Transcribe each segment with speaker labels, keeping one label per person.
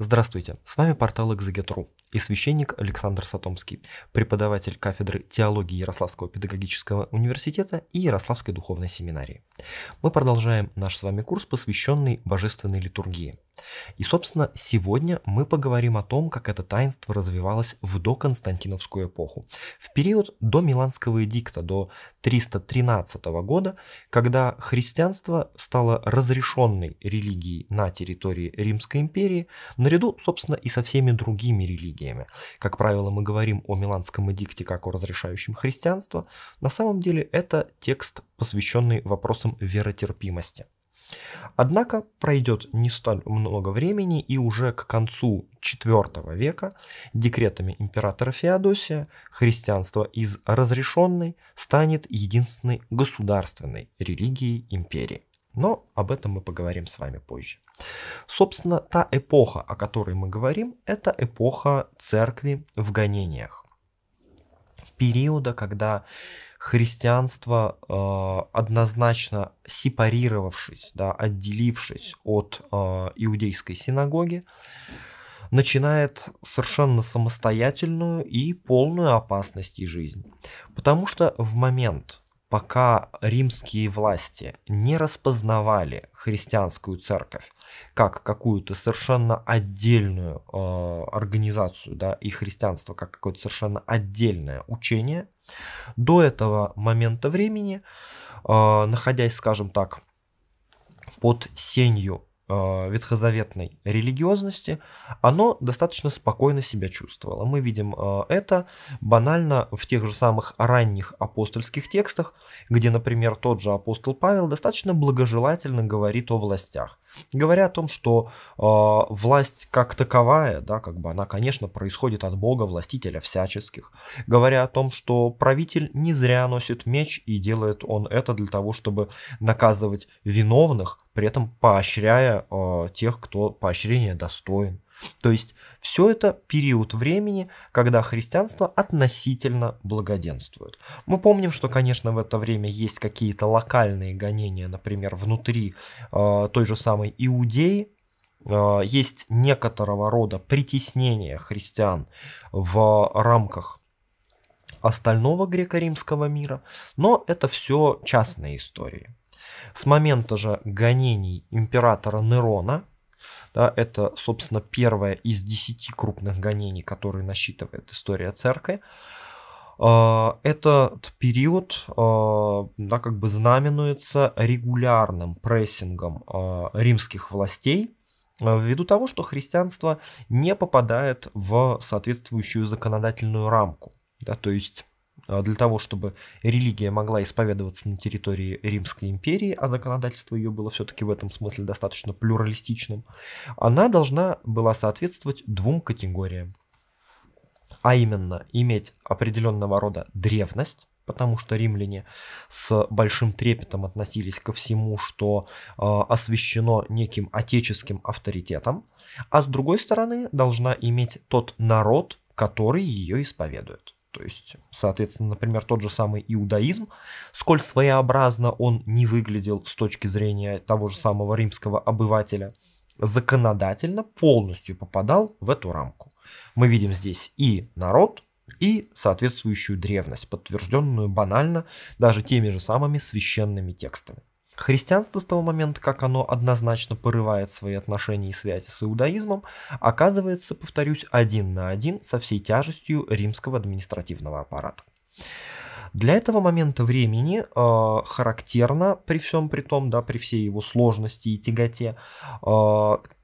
Speaker 1: Здравствуйте, с вами портал Экзегет.ру и священник Александр Сатомский, преподаватель кафедры теологии Ярославского педагогического университета и Ярославской духовной семинарии. Мы продолжаем наш с вами курс, посвященный божественной литургии – и, собственно, сегодня мы поговорим о том, как это таинство развивалось в доконстантиновскую эпоху, в период до Миланского эдикта, до 313 года, когда христианство стало разрешенной религией на территории Римской империи, наряду, собственно, и со всеми другими религиями. Как правило, мы говорим о Миланском эдикте как о разрешающем христианство, на самом деле это текст, посвященный вопросам веротерпимости. Однако пройдет не столь много времени, и уже к концу IV века декретами императора Феодосия христианство из разрешенной станет единственной государственной религией империи. Но об этом мы поговорим с вами позже. Собственно, та эпоха, о которой мы говорим, это эпоха церкви в гонениях. Периода, когда христианство, э, однозначно сепарировавшись, да, отделившись от э, иудейской синагоги, начинает совершенно самостоятельную и полную опасности жизнь. Потому что в момент, пока римские власти не распознавали христианскую церковь как какую-то совершенно отдельную э, организацию, да, и христианство как какое-то совершенно отдельное учение, до этого момента времени, э, находясь, скажем так, под сенью Э, ветхозаветной религиозности, оно достаточно спокойно себя чувствовало. Мы видим э, это банально в тех же самых ранних апостольских текстах, где, например, тот же апостол Павел достаточно благожелательно говорит о властях, говоря о том, что э, власть как таковая, да, как бы она, конечно, происходит от Бога, властителя всяческих, говоря о том, что правитель не зря носит меч и делает он это для того, чтобы наказывать виновных, при этом поощряя э, тех, кто поощрения достоин. То есть все это период времени, когда христианство относительно благоденствует. Мы помним, что, конечно, в это время есть какие-то локальные гонения, например, внутри э, той же самой Иудеи, э, есть некоторого рода притеснение христиан в рамках остального греко-римского мира, но это все частные истории. С момента же гонений императора Нерона, да, это, собственно, первое из десяти крупных гонений, которые насчитывает история церкви, а, этот период а, да, как бы знаменуется регулярным прессингом а, римских властей ввиду того, что христианство не попадает в соответствующую законодательную рамку. Да, то есть а, для того, чтобы религия могла исповедоваться на территории Римской империи, а законодательство ее было все-таки в этом смысле достаточно плюралистичным, она должна была соответствовать двум категориям. А именно, иметь определенного рода древность, потому что римляне с большим трепетом относились ко всему, что э, освящено неким отеческим авторитетом, а с другой стороны должна иметь тот народ, который ее исповедует. То есть, соответственно, например, тот же самый иудаизм, сколь своеобразно он не выглядел с точки зрения того же самого римского обывателя, законодательно полностью попадал в эту рамку. Мы видим здесь и народ, и соответствующую древность, подтвержденную банально даже теми же самыми священными текстами. Христианство с того момента, как оно однозначно порывает свои отношения и связи с иудаизмом, оказывается, повторюсь, один на один со всей тяжестью римского административного аппарата. Для этого момента времени э, характерно при всем при том, да, при всей его сложности и тяготе, э,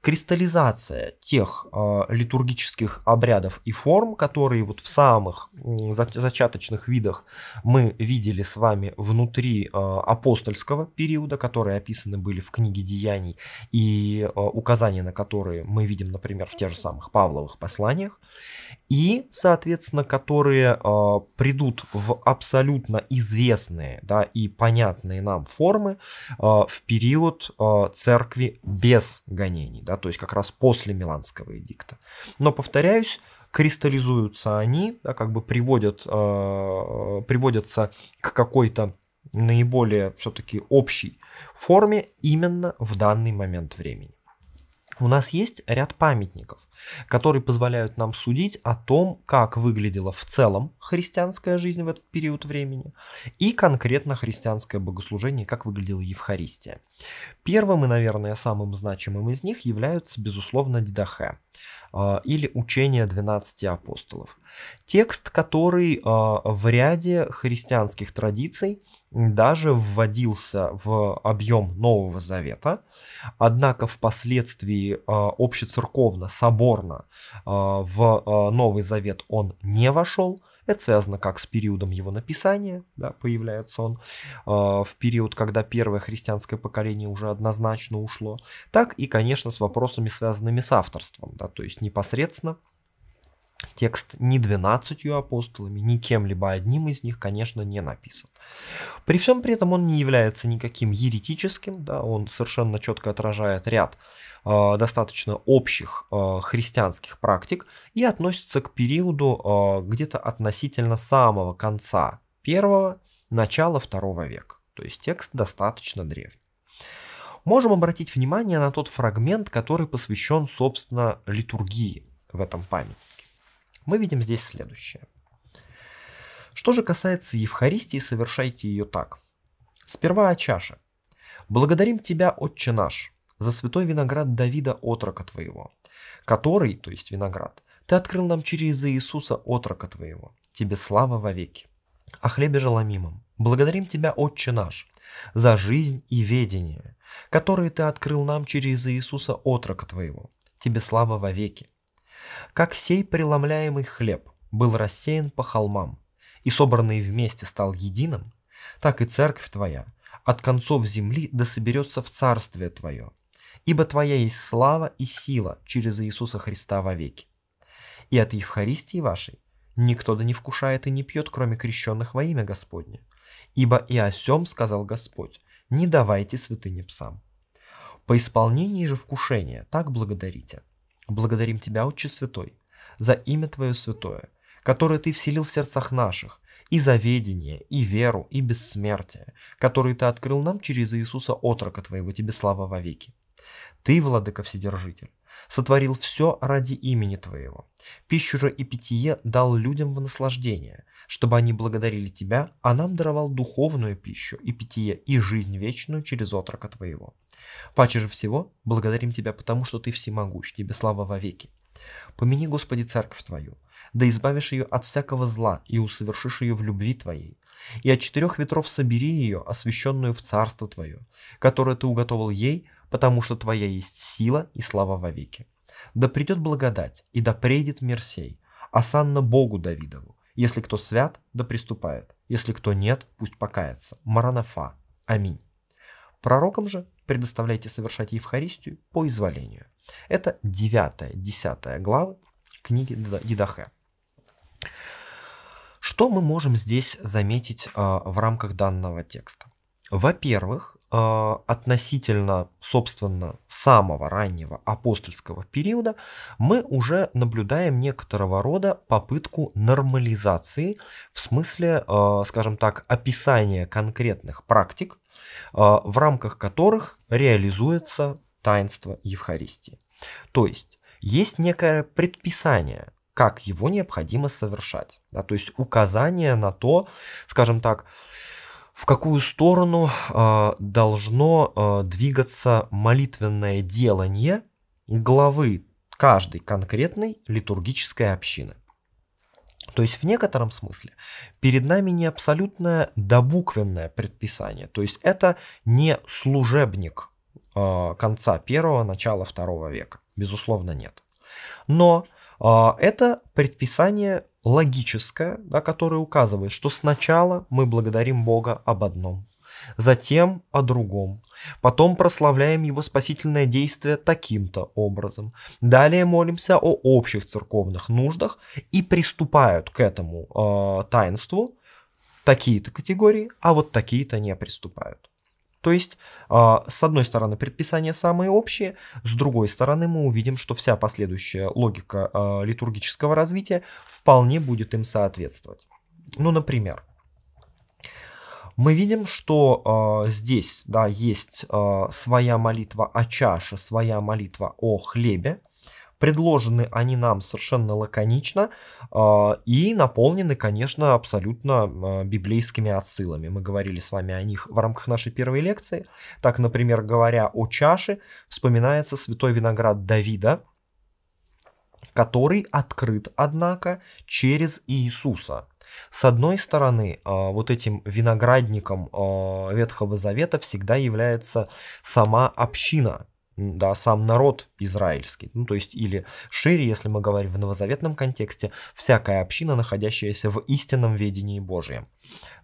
Speaker 1: кристаллизация тех э, литургических обрядов и форм, которые вот в самых э, зачаточных видах мы видели с вами внутри э, апостольского периода, которые описаны были в книге Деяний и э, указания на которые мы видим, например, в тех же самых Павловых посланиях, и, соответственно, которые э, придут в абсолютно известные да, и понятные нам формы э, в период э, церкви без гонений. Да, да, то есть как раз после Миланского эдикта. Но, повторяюсь, кристаллизуются они, да, как бы приводят, э, приводятся к какой-то наиболее все-таки общей форме именно в данный момент времени. У нас есть ряд памятников, которые позволяют нам судить о том, как выглядела в целом христианская жизнь в этот период времени и конкретно христианское богослужение, как выглядела Евхаристия. Первым и, наверное, самым значимым из них являются, безусловно, Дидахе а, или учение 12 апостолов. Текст, который а, в ряде христианских традиций даже вводился в объем Нового Завета, однако впоследствии а, общецерковно собор бесспорно а, в а, Новый Завет он не вошел. Это связано как с периодом его написания, да, появляется он а, в период, когда первое христианское поколение уже однозначно ушло, так и, конечно, с вопросами, связанными с авторством, да, то есть непосредственно Текст не двенадцатью апостолами, ни кем-либо одним из них, конечно, не написан. При всем при этом он не является никаким еретическим, да, он совершенно четко отражает ряд э, достаточно общих э, христианских практик и относится к периоду э, где-то относительно самого конца первого, начала второго века. То есть текст достаточно древний можем обратить внимание на тот фрагмент, который посвящен, собственно, литургии в этом памятнике мы видим здесь следующее. Что же касается Евхаристии, совершайте ее так. Сперва о чаше. «Благодарим Тебя, Отче наш, за святой виноград Давида, отрока Твоего, который, то есть виноград, Ты открыл нам через Иисуса, отрока Твоего. Тебе слава вовеки. О хлебе желомимом. Благодарим Тебя, Отче наш, за жизнь и ведение, которые Ты открыл нам через Иисуса, отрока Твоего. Тебе слава вовеки как сей преломляемый хлеб был рассеян по холмам и собранный вместе стал единым, так и церковь твоя от концов земли да соберется в царствие твое, ибо твоя есть слава и сила через Иисуса Христа вовеки. И от Евхаристии вашей никто да не вкушает и не пьет, кроме крещенных во имя Господне, ибо и о сем сказал Господь, не давайте святыне псам. По исполнении же вкушения так благодарите – Благодарим Тебя, Отче Святой, за имя Твое Святое, которое Ты вселил в сердцах наших, и заведение, и веру, и бессмертие, которые Ты открыл нам через Иисуса Отрока Твоего, Тебе слава вовеки. Ты, Владыка Вседержитель, сотворил все ради имени Твоего. Пищу же и питье дал людям в наслаждение, чтобы они благодарили тебя, а нам даровал духовную пищу и питье, и жизнь вечную через отрока твоего. Паче же всего благодарим тебя, потому что ты всемогущ, тебе слава вовеки. Помяни, Господи, церковь твою, да избавишь ее от всякого зла и усовершишь ее в любви твоей. И от четырех ветров собери ее, освященную в царство твое, которое ты уготовал ей, потому что твоя есть сила и слава вовеки. Да придет благодать, и да придет мерсей, осанна Богу Давидову, если кто свят, да приступает. Если кто нет, пусть покается. Маранафа. Аминь. Пророкам же предоставляйте совершать Евхаристию по изволению. Это 9-10 главы книги Дидахе. Что мы можем здесь заметить э, в рамках данного текста? Во-первых, Э, относительно, собственно, самого раннего апостольского периода, мы уже наблюдаем некоторого рода попытку нормализации, в смысле, э, скажем так, описания конкретных практик, э, в рамках которых реализуется таинство Евхаристии. То есть есть некое предписание, как его необходимо совершать, да, то есть указание на то, скажем так, э, в какую сторону э, должно э, двигаться молитвенное делание главы каждой конкретной литургической общины. То есть в некотором смысле перед нами не абсолютное добуквенное предписание, то есть это не служебник э, конца первого, начала второго века, безусловно нет. Но э, это предписание логическая, да, которая указывает, что сначала мы благодарим Бога об одном, затем о другом. Потом прославляем его спасительное действие таким-то образом. Далее молимся о общих церковных нуждах и приступают к этому э, таинству такие-то категории, а вот такие-то не приступают. То есть, а, с одной стороны, предписания самые общие, с другой стороны, мы увидим, что вся последующая логика а, литургического развития вполне будет им соответствовать. Ну, например, мы видим, что э, здесь да, есть э, своя молитва о чаше, своя молитва о хлебе. Предложены они нам совершенно лаконично а, и наполнены, конечно, абсолютно а, библейскими отсылами. Мы говорили с вами о них в рамках нашей первой лекции. Так, например, говоря о чаше, вспоминается святой виноград Давида, который открыт, однако, через Иисуса. С одной стороны, а, вот этим виноградником Ветхого Завета всегда является сама община, да, сам народ израильский, ну, то есть или шире, если мы говорим в новозаветном контексте, всякая община, находящаяся в истинном ведении Божьем.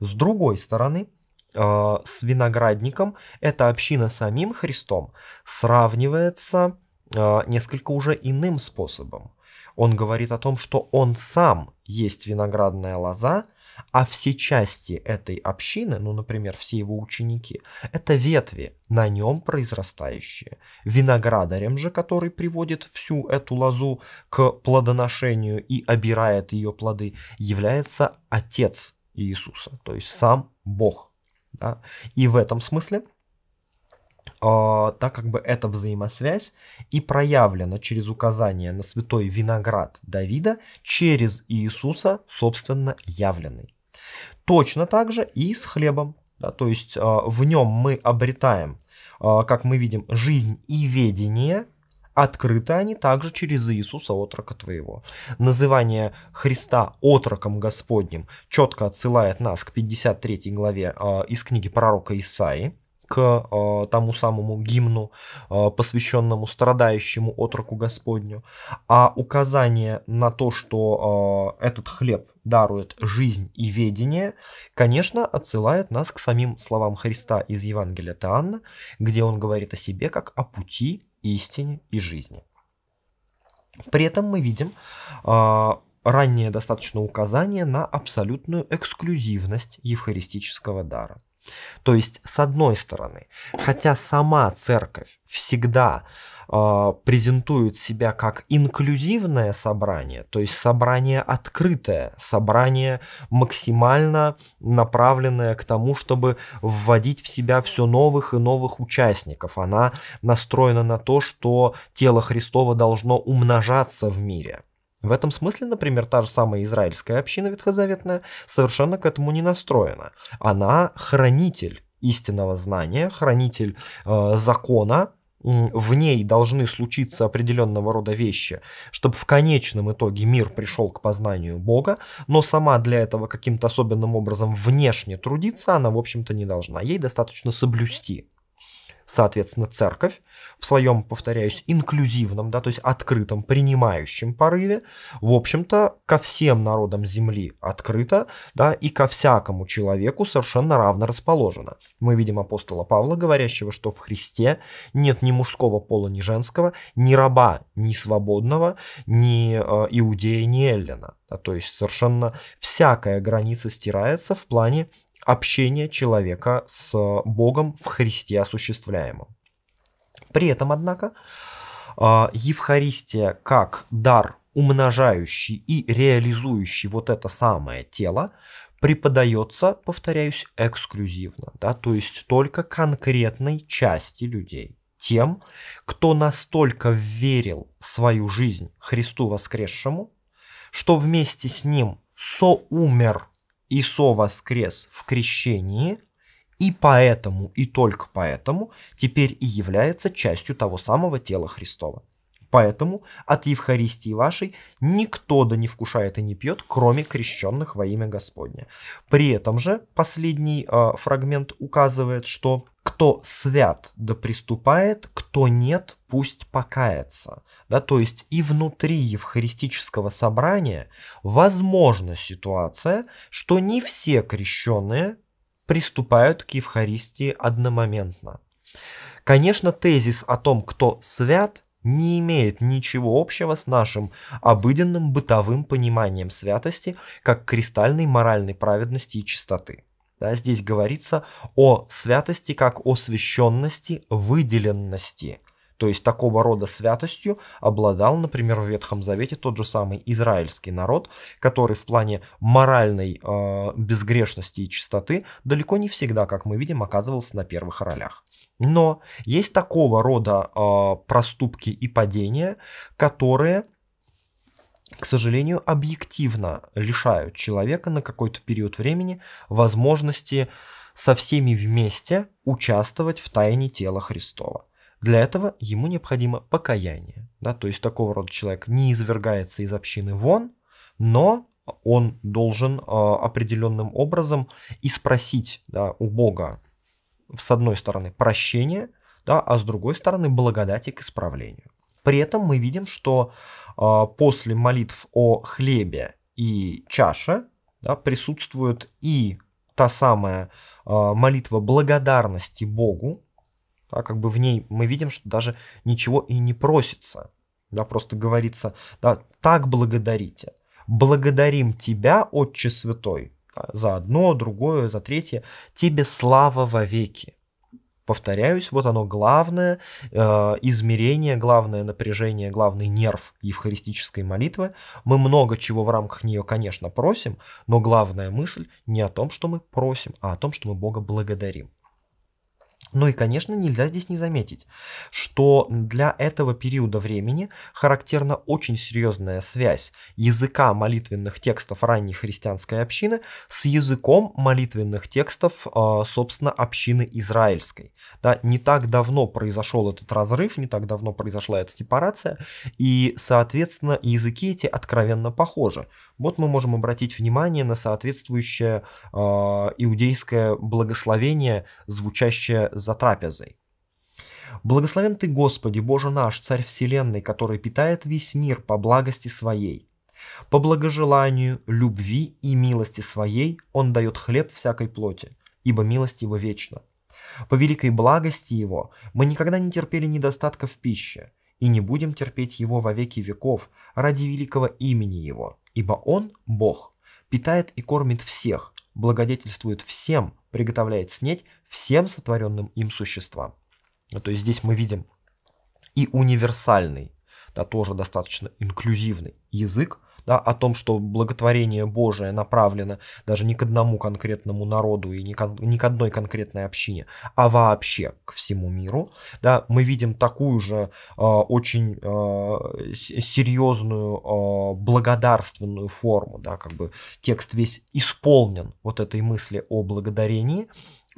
Speaker 1: С другой стороны, э, с виноградником эта община самим Христом сравнивается э, несколько уже иным способом. Он говорит о том, что он сам есть виноградная лоза, а все части этой общины, ну, например, все его ученики, это ветви, на нем произрастающие. Виноградарем же, который приводит всю эту лозу к плодоношению и обирает ее плоды, является Отец Иисуса, то есть сам Бог. Да? И в этом смысле а, так как бы эта взаимосвязь и проявлена через указание на святой виноград Давида через Иисуса, собственно, явленный. Точно так же и с хлебом. Да, то есть а, в нем мы обретаем, а, как мы видим, жизнь и ведение, открыты они также через Иисуса, отрока твоего. Называние Христа отроком Господним четко отсылает нас к 53 главе из книги пророка Исаии, к э, тому самому гимну, э, посвященному страдающему отроку Господню, а указание на то, что э, этот хлеб дарует жизнь и ведение, конечно, отсылает нас к самим словам Христа из Евангелия Таанна, где он говорит о себе как о пути, истине и жизни. При этом мы видим э, раннее достаточно указание на абсолютную эксклюзивность евхаристического дара – то есть, с одной стороны, хотя сама церковь всегда э, презентует себя как инклюзивное собрание, то есть собрание открытое, собрание максимально направленное к тому, чтобы вводить в себя все новых и новых участников. Она настроена на то, что тело Христова должно умножаться в мире – в этом смысле, например, та же самая израильская община ветхозаветная совершенно к этому не настроена. Она хранитель истинного знания, хранитель э, закона, в ней должны случиться определенного рода вещи, чтобы в конечном итоге мир пришел к познанию Бога, но сама для этого каким-то особенным образом внешне трудиться она, в общем-то, не должна. Ей достаточно соблюсти соответственно, церковь в своем, повторяюсь, инклюзивном, да, то есть открытом, принимающем порыве, в общем-то, ко всем народам земли открыта, да, и ко всякому человеку совершенно равно расположена. Мы видим апостола Павла, говорящего, что в Христе нет ни мужского пола, ни женского, ни раба, ни свободного, ни э, иудея, ни эллина. Да, то есть совершенно всякая граница стирается в плане общение человека с Богом в Христе осуществляемым. При этом, однако, а, Евхаристия как дар, умножающий и реализующий вот это самое тело, преподается, повторяюсь, эксклюзивно, да, то есть только конкретной части людей тем, кто настолько верил свою жизнь Христу воскресшему, что вместе с ним соумер Исо воскрес в крещении, и поэтому, и только поэтому, теперь и является частью того самого тела Христова. Поэтому от Евхаристии вашей никто да не вкушает и не пьет, кроме крещенных во имя Господня. При этом же последний э, фрагмент указывает, что кто свят, да приступает, кто нет, пусть покается. Да, то есть и внутри евхаристического собрания возможна ситуация, что не все крещенные приступают к Евхаристии одномоментно. Конечно, тезис о том, кто свят, не имеет ничего общего с нашим обыденным бытовым пониманием святости как кристальной моральной праведности и чистоты. Да, здесь говорится о святости как о священности, выделенности. То есть такого рода святостью обладал, например, в Ветхом Завете тот же самый израильский народ, который в плане моральной э, безгрешности и чистоты далеко не всегда, как мы видим, оказывался на первых ролях. Но есть такого рода э, проступки и падения, которые к сожалению, объективно лишают человека на какой-то период времени возможности со всеми вместе участвовать в тайне тела Христова. Для этого ему необходимо покаяние. Да? То есть такого рода человек не извергается из общины вон, но он должен э, определенным образом и спросить да, у Бога, с одной стороны, прощение, да, а с другой стороны, благодати к исправлению. При этом мы видим, что а, после молитв о хлебе и чаше да, присутствует и та самая а, молитва благодарности Богу, да, как бы в ней мы видим, что даже ничего и не просится, да, просто говорится, да, так благодарите, благодарим Тебя, Отче Святой, да, за одно, другое, за третье, Тебе слава во веки повторяюсь, вот оно главное э, измерение, главное напряжение, главный нерв евхаристической молитвы. Мы много чего в рамках нее, конечно, просим, но главная мысль не о том, что мы просим, а о том, что мы Бога благодарим. Ну и, конечно, нельзя здесь не заметить, что для этого периода времени характерна очень серьезная связь языка молитвенных текстов ранней христианской общины с языком молитвенных текстов, а, собственно, общины израильской. Да, не так давно произошел этот разрыв, не так давно произошла эта сепарация, и, соответственно, языки эти откровенно похожи. Вот мы можем обратить внимание на соответствующее э, иудейское благословение, звучащее за трапезой. Благословен Ты, Господи, Боже наш, Царь Вселенной, который питает весь мир по благости Своей. По благожеланию, любви и милости Своей Он дает хлеб всякой плоти, ибо милость Его вечна. По великой благости Его мы никогда не терпели недостатка в пище, и не будем терпеть Его во веки веков ради великого имени Его, ибо Он, Бог, питает и кормит всех, благодетельствует всем, приготовляет снеть всем сотворенным им существам. Ну, то есть здесь мы видим и универсальный, да, тоже достаточно инклюзивный язык, да, о том, что благотворение Божие направлено даже не к одному конкретному народу и не, кон, не к одной конкретной общине, а вообще к всему миру, да, мы видим такую же э, очень э, серьезную э, благодарственную форму, да, как бы текст весь исполнен вот этой мысли о благодарении,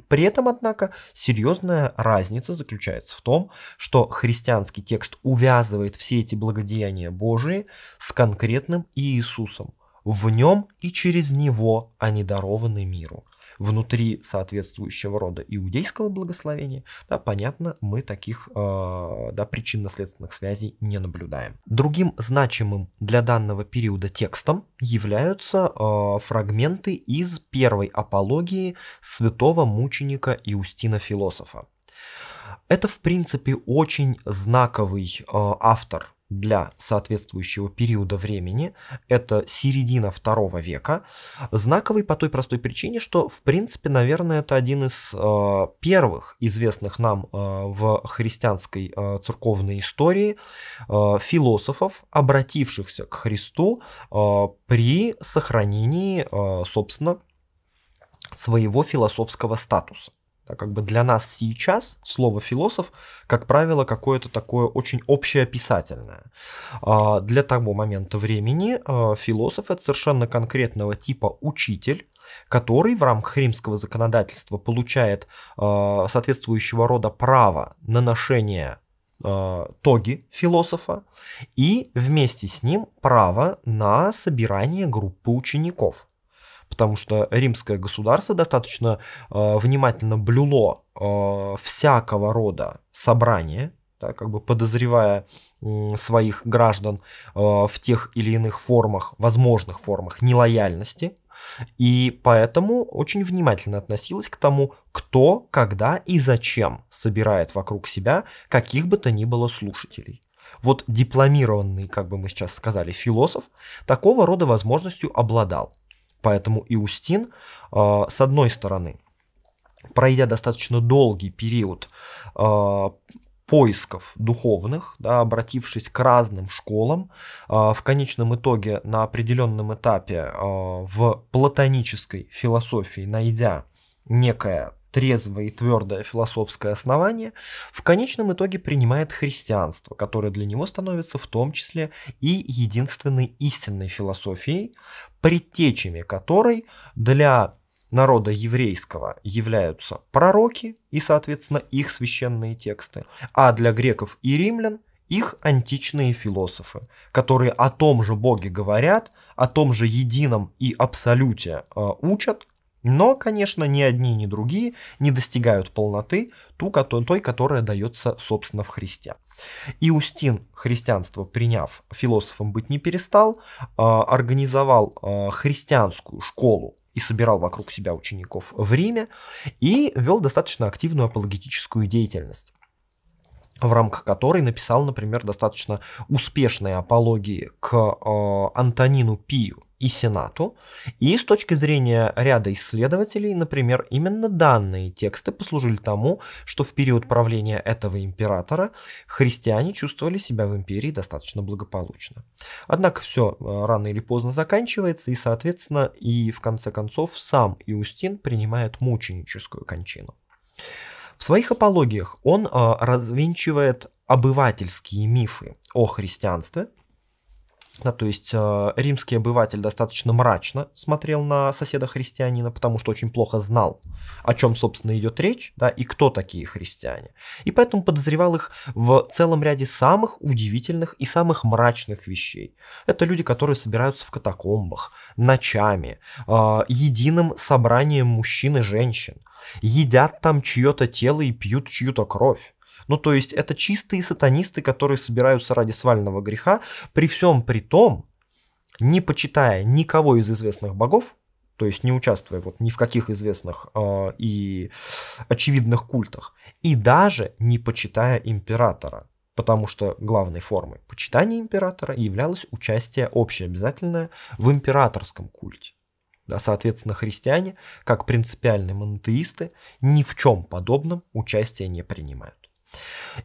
Speaker 1: при этом, однако, серьезная разница заключается в том, что христианский текст увязывает все эти благодеяния Божии с конкретным Иисусом. В нем и через него они а дарованы миру внутри соответствующего рода иудейского благословения, да, понятно, мы таких э, да, причинно-следственных связей не наблюдаем. Другим значимым для данного периода текстом являются э, фрагменты из первой апологии святого мученика Иустина Философа. Это, в принципе, очень знаковый э, автор для соответствующего периода времени, это середина второго века, знаковый по той простой причине, что, в принципе, наверное, это один из э, первых известных нам э, в христианской э, церковной истории э, философов, обратившихся к Христу э, при сохранении, э, собственно, своего философского статуса. Да, как бы для нас сейчас слово философ, как правило, какое-то такое очень общее описательное. А, для того момента времени а, философ это совершенно конкретного типа учитель, который в рамках римского законодательства получает а, соответствующего рода право на ношение тоги философа и вместе с ним право на собирание группы учеников потому что римское государство достаточно э, внимательно блюло э, всякого рода собрания, да, как бы подозревая э, своих граждан э, в тех или иных формах, возможных формах нелояльности, и поэтому очень внимательно относилась к тому, кто, когда и зачем собирает вокруг себя каких бы то ни было слушателей. Вот дипломированный, как бы мы сейчас сказали, философ такого рода возможностью обладал. Поэтому Иустин, а, с одной стороны, пройдя достаточно долгий период а, поисков духовных, да, обратившись к разным школам, а, в конечном итоге на определенном этапе в платонической философии, найдя некое трезвое и твердое философское основание, в конечном итоге принимает христианство, которое для него становится в том числе и единственной истинной философией, предтечами которой для народа еврейского являются пророки и, соответственно, их священные тексты, а для греков и римлян их античные философы, которые о том же Боге говорят, о том же едином и абсолюте э, учат, но, конечно, ни одни, ни другие не достигают полноты ту, той, которая дается, собственно, в Христе. Иустин, христианство приняв, философом быть не перестал, а, организовал а, христианскую школу и собирал вокруг себя учеников в Риме и вел достаточно активную апологетическую деятельность в рамках которой написал, например, достаточно успешные апологии к э, Антонину Пию и Сенату. И с точки зрения ряда исследователей, например, именно данные тексты послужили тому, что в период правления этого императора христиане чувствовали себя в империи достаточно благополучно. Однако все э, рано или поздно заканчивается, и, соответственно, и в конце концов сам Иустин принимает мученическую кончину. В своих апологиях он а, развенчивает обывательские мифы о христианстве, да, то есть э, римский обыватель достаточно мрачно смотрел на соседа христианина, потому что очень плохо знал, о чем, собственно, идет речь, да, и кто такие христиане. И поэтому подозревал их в целом ряде самых удивительных и самых мрачных вещей. Это люди, которые собираются в катакомбах, ночами, э, единым собранием мужчин и женщин, едят там чье-то тело и пьют чью-то кровь. Ну, то есть это чистые сатанисты, которые собираются ради свального греха, при всем при том, не почитая никого из известных богов, то есть не участвуя вот ни в каких известных э, и очевидных культах, и даже не почитая императора, потому что главной формой почитания императора являлось участие общеобязательное в императорском культе. Да, соответственно, христиане, как принципиальные монотеисты, ни в чем подобном участия не принимают.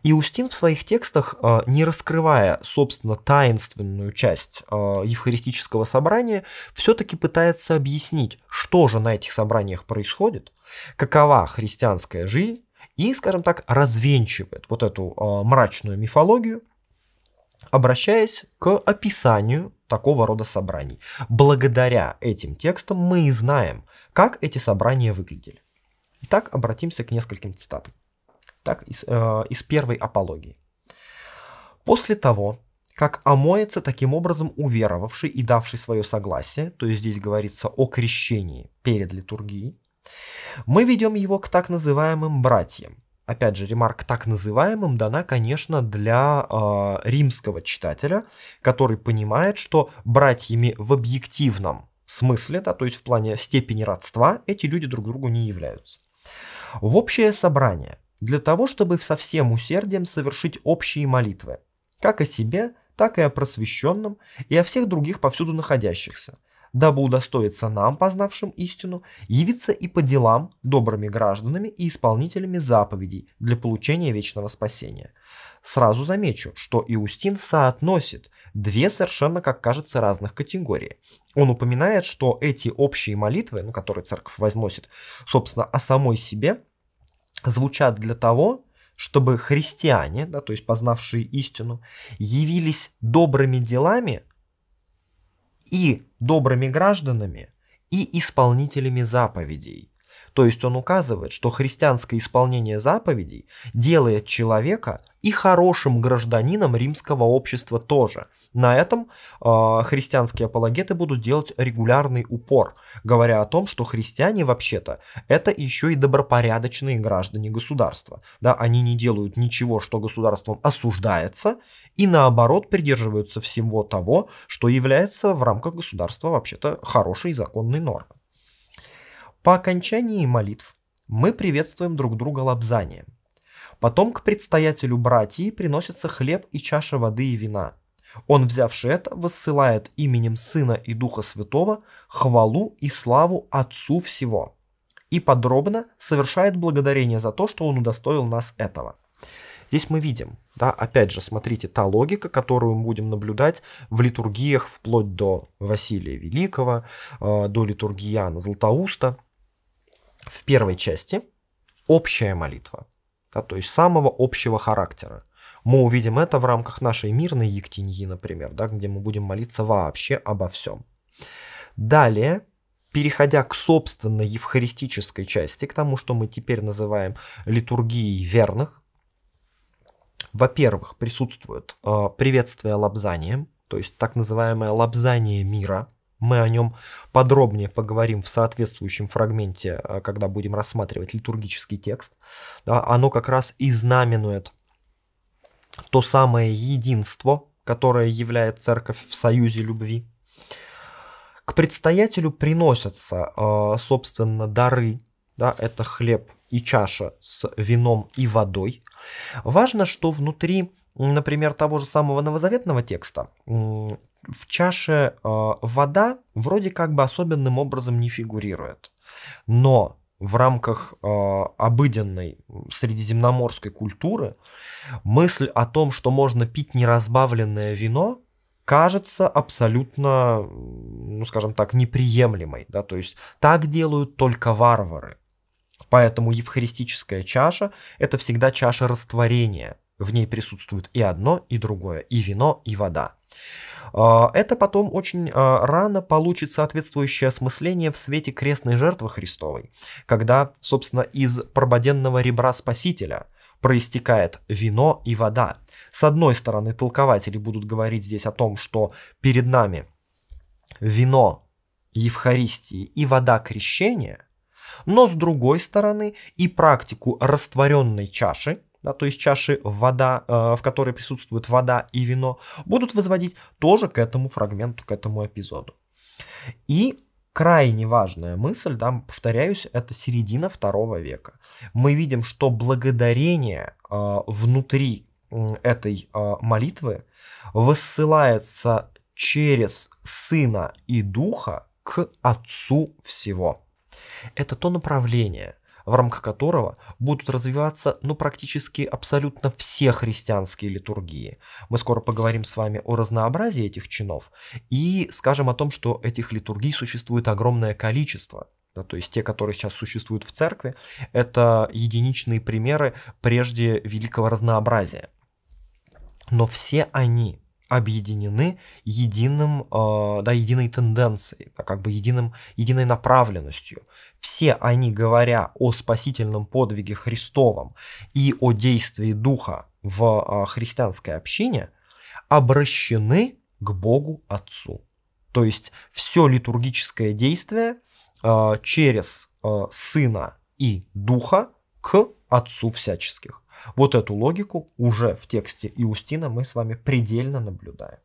Speaker 1: И Устин в своих текстах, э, не раскрывая, собственно, таинственную часть э, евхаристического собрания, все-таки пытается объяснить, что же на этих собраниях происходит, какова христианская жизнь, и, скажем так, развенчивает вот эту э, мрачную мифологию, обращаясь к описанию такого рода собраний. Благодаря этим текстам мы и знаем, как эти собрания выглядели. Итак, обратимся к нескольким цитатам так из, э, из первой апологии. После того, как омоется таким образом уверовавший и давший свое согласие, то есть здесь говорится о крещении перед литургией, мы ведем его к так называемым братьям. Опять же, ремарк так называемым дана, конечно, для э, римского читателя, который понимает, что братьями в объективном смысле, да, то есть в плане степени родства, эти люди друг другу не являются. В общее собрание – для того, чтобы со всем усердием совершить общие молитвы, как о себе, так и о просвещенном и о всех других повсюду находящихся, дабы удостоиться нам, познавшим истину, явиться и по делам добрыми гражданами и исполнителями заповедей для получения вечного спасения. Сразу замечу, что Иустин соотносит две совершенно, как кажется, разных категории. Он упоминает, что эти общие молитвы, ну, которые церковь возносит, собственно, о самой себе, звучат для того, чтобы христиане, да, то есть познавшие истину, явились добрыми делами и добрыми гражданами, и исполнителями заповедей. То есть он указывает, что христианское исполнение заповедей делает человека и хорошим гражданином римского общества тоже. На этом э, христианские апологеты будут делать регулярный упор, говоря о том, что христиане вообще-то это еще и добропорядочные граждане государства. Да, они не делают ничего, что государством осуждается, и наоборот придерживаются всего того, что является в рамках государства вообще-то хорошей законной нормой. По окончании молитв мы приветствуем друг друга лобзанием. Потом к предстоятелю братьи приносится хлеб и чаша воды и вина. Он, взявши это, высылает именем Сына и Духа Святого хвалу и славу Отцу всего. И подробно совершает благодарение за то, что Он удостоил нас этого. Здесь мы видим, да, опять же, смотрите, та логика, которую мы будем наблюдать в литургиях вплоть до Василия Великого, э, до литургии Иоанна Златоуста – в первой части общая молитва, да, то есть самого общего характера. Мы увидим это в рамках нашей мирной Ектиньи, например, да, где мы будем молиться вообще обо всем. Далее, переходя к собственно евхаристической части, к тому, что мы теперь называем литургией верных, во-первых, присутствует э, приветствие лапзанием, то есть так называемое лапзание мира – мы о нем подробнее поговорим в соответствующем фрагменте, а, когда будем рассматривать литургический текст. Да, оно как раз и знаменует то самое единство, которое является церковь в союзе любви. К предстоятелю приносятся, а, собственно, дары. Да, это хлеб и чаша с вином и водой. Важно, что внутри, например, того же самого новозаветного текста, в чаше э, вода вроде как бы особенным образом не фигурирует. Но в рамках э, обыденной средиземноморской культуры мысль о том, что можно пить неразбавленное вино, кажется абсолютно, ну скажем так, неприемлемой. Да? То есть так делают только варвары. Поэтому евхаристическая чаша – это всегда чаша растворения. В ней присутствует и одно, и другое, и вино, и вода. А, это потом очень а, рано получит соответствующее осмысление в свете крестной жертвы Христовой, когда, собственно, из прободенного ребра Спасителя – проистекает вино и вода. С одной стороны, толкователи будут говорить здесь о том, что перед нами вино Евхаристии и вода крещения, но с другой стороны и практику растворенной чаши – да, то есть чаши, вода, э, в которой присутствует вода и вино, будут возводить тоже к этому фрагменту, к этому эпизоду. И крайне важная мысль, да, повторяюсь, это середина второго века. Мы видим, что благодарение э, внутри этой э, молитвы высылается через Сына и Духа к Отцу всего. Это то направление, в рамках которого будут развиваться ну практически абсолютно все христианские литургии. Мы скоро поговорим с вами о разнообразии этих чинов и скажем о том, что этих литургий существует огромное количество. Да, то есть те, которые сейчас существуют в церкви, это единичные примеры прежде великого разнообразия. Но все они объединены единым, э, да, единой тенденцией, да, как бы единым, единой направленностью. Все они, говоря о спасительном подвиге Христовом и о действии Духа в э, христианской общине, обращены к Богу Отцу. То есть все литургическое действие э, через Сына и Духа к Отцу всяческих. Вот эту логику уже в тексте Иустина мы с вами предельно наблюдаем.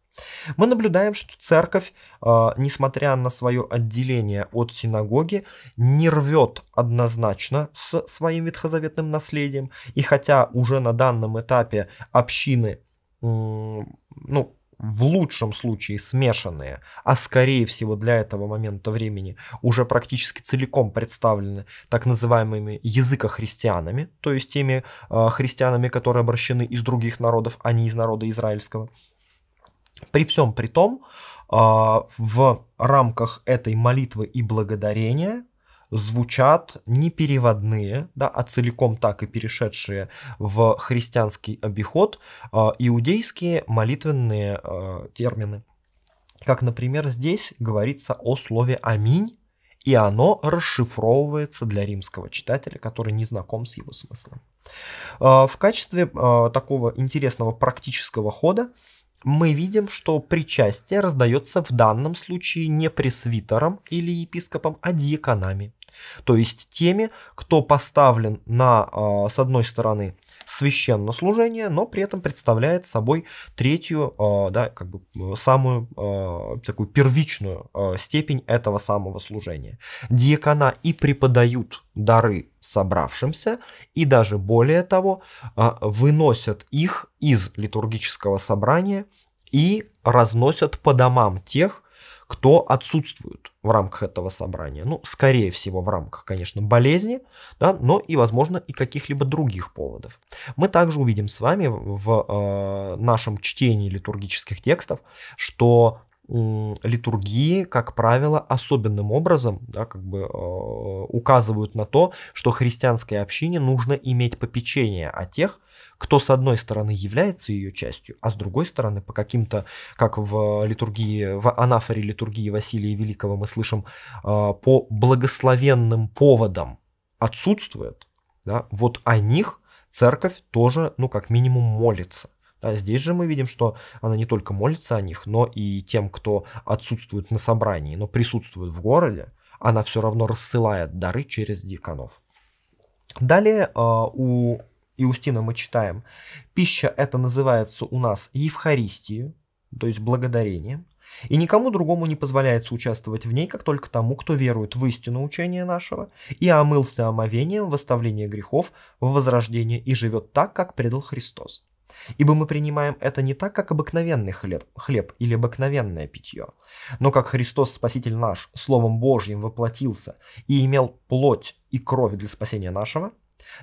Speaker 1: Мы наблюдаем, что церковь, э, несмотря на свое отделение от синагоги, не рвет однозначно с своим ветхозаветным наследием, и хотя уже на данном этапе общины, ну, в лучшем случае смешанные, а скорее всего для этого момента времени уже практически целиком представлены так называемыми языкохристианами, то есть теми э, христианами, которые обращены из других народов, а не из народа израильского. При всем при том, э, в рамках этой молитвы и благодарения звучат не переводные, да, а целиком так и перешедшие в христианский обиход а, иудейские молитвенные а, термины. Как, например, здесь говорится о слове «аминь», и оно расшифровывается для римского читателя, который не знаком с его смыслом. А, в качестве такого интересного практического хода мы видим, что причастие раздается в данном случае не пресвитером или епископом, а диаконами. То есть теми, кто поставлен на, а, с одной стороны, священнослужение, но при этом представляет собой третью, а, да, как бы э, самую а, такую первичную степень этого самого служения. Диакона и преподают дары собравшимся, и даже более того, выносят их из литургического собрания и разносят по домам тех, кто отсутствует в рамках этого собрания. Ну, скорее всего, в рамках, конечно, болезни, да, но и, возможно, и каких-либо других поводов. Мы также увидим с вами в э, нашем чтении литургических текстов, что литургии, как правило, особенным образом да, как бы, э, указывают на то, что христианской общине нужно иметь попечение о тех, кто с одной стороны является ее частью, а с другой стороны по каким-то, как в литургии, в анафоре литургии Василия Великого мы слышим, э, по благословенным поводам отсутствует, да, вот о них церковь тоже, ну как минимум, молится. А здесь же мы видим, что она не только молится о них, но и тем, кто отсутствует на собрании, но присутствует в городе, она все равно рассылает дары через диконов. Далее а, у Иустина мы читаем, пища это называется у нас Евхаристию, то есть благодарением, и никому другому не позволяется участвовать в ней, как только тому, кто верует в истину учения нашего, и омылся омовением в оставление грехов, в возрождение, и живет так, как предал Христос. Ибо мы принимаем это не так, как обыкновенный хлеб, хлеб или обыкновенное питье, но как Христос Спаситель наш Словом Божьим воплотился и имел плоть и кровь для спасения нашего,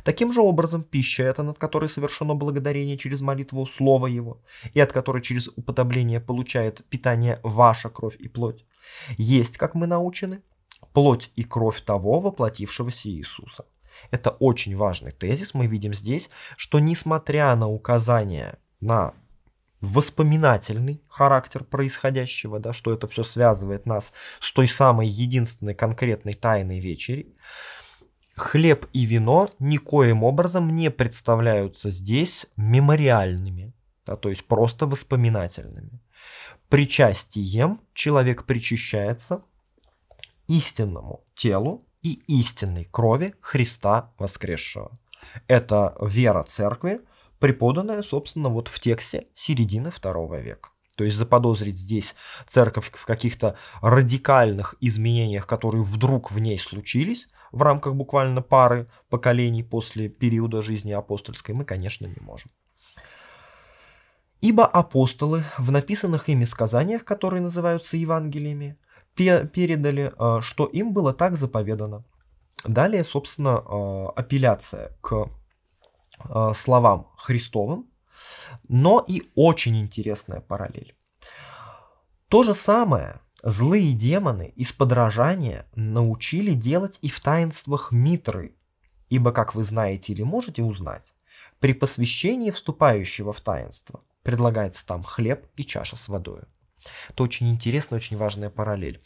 Speaker 1: Таким же образом, пища эта, над которой совершено благодарение через молитву Слова Его, и от которой через употобление получает питание ваша кровь и плоть, есть, как мы научены, плоть и кровь того, воплотившегося Иисуса. Это очень важный тезис. Мы видим здесь, что несмотря на указание на воспоминательный характер происходящего, да, что это все связывает нас с той самой единственной конкретной тайной вечери. Хлеб и вино никоим образом не представляются здесь мемориальными, да, то есть просто воспоминательными. Причастием человек причащается истинному телу и истинной крови Христа воскресшего. Это вера церкви, преподанная, собственно, вот в тексте середины второго века. То есть заподозрить здесь церковь в каких-то радикальных изменениях, которые вдруг в ней случились в рамках буквально пары поколений после периода жизни апостольской, мы, конечно, не можем. Ибо апостолы в написанных ими сказаниях, которые называются Евангелиями, передали, а, что им было так заповедано. Далее, собственно, а, апелляция к а, словам Христовым, но и очень интересная параллель. То же самое злые демоны из подражания научили делать и в таинствах Митры, ибо, как вы знаете или можете узнать, при посвящении вступающего в таинство предлагается там хлеб и чаша с водой. Это очень интересная, очень важная параллель.